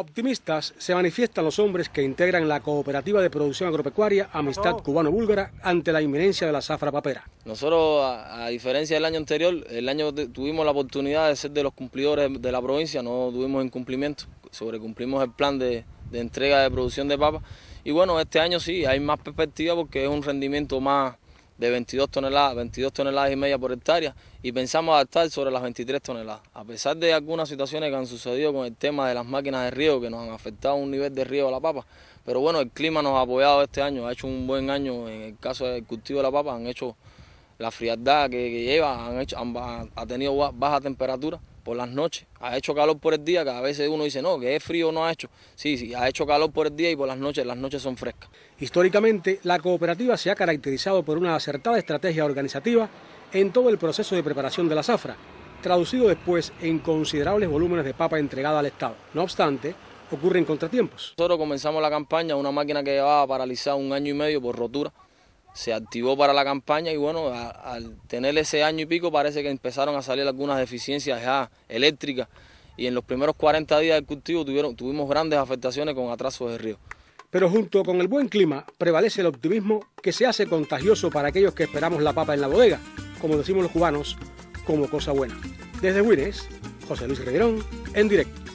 Optimistas se manifiestan los hombres que integran la cooperativa de producción agropecuaria Amistad Cubano-Búlgara ante la inminencia de la zafra papera. Nosotros, a, diferencia del año anterior, el año tuvimos la oportunidad de ser de los cumplidores de la provincia, no tuvimos incumplimiento, sobrecumplimos el plan de, de entrega de producción de papa. Y bueno, este año sí, hay más perspectiva porque es un rendimiento más, de 22 toneladas, 22 toneladas y media por hectárea y pensamos adaptar sobre las 23 toneladas. A pesar de algunas situaciones que han sucedido con el tema de las máquinas de riego que nos han afectado un nivel de riego a la papa, pero bueno, el clima nos ha apoyado este año, ha hecho un buen año en el caso del cultivo de la papa, han hecho la frialdad que, lleva, han hecho, ha tenido baja temperatura por las noches. Ha hecho calor por el día, que a veces uno dice, no, que es frío, no ha hecho. Sí, sí, ha hecho calor por el día y por las noches, las noches son frescas. Históricamente, la cooperativa se ha caracterizado por una acertada estrategia organizativa en todo el proceso de preparación de la zafra, traducido después en considerables volúmenes de papa entregada al Estado. No obstante, ocurren contratiempos. Nosotros comenzamos la campaña, una máquina que llevaba paralizada un año y medio por rotura, se activó para la campaña y bueno, al tener ese año y pico parece que empezaron a salir algunas deficiencias ya eléctricas y en los primeros 40 días del cultivo tuvimos grandes afectaciones con atrasos de río. Pero junto con el buen clima prevalece el optimismo que se hace contagioso para aquellos que esperamos la papa en la bodega, como decimos los cubanos, como cosa buena. Desde Wines, José Luis Reguerón, en directo.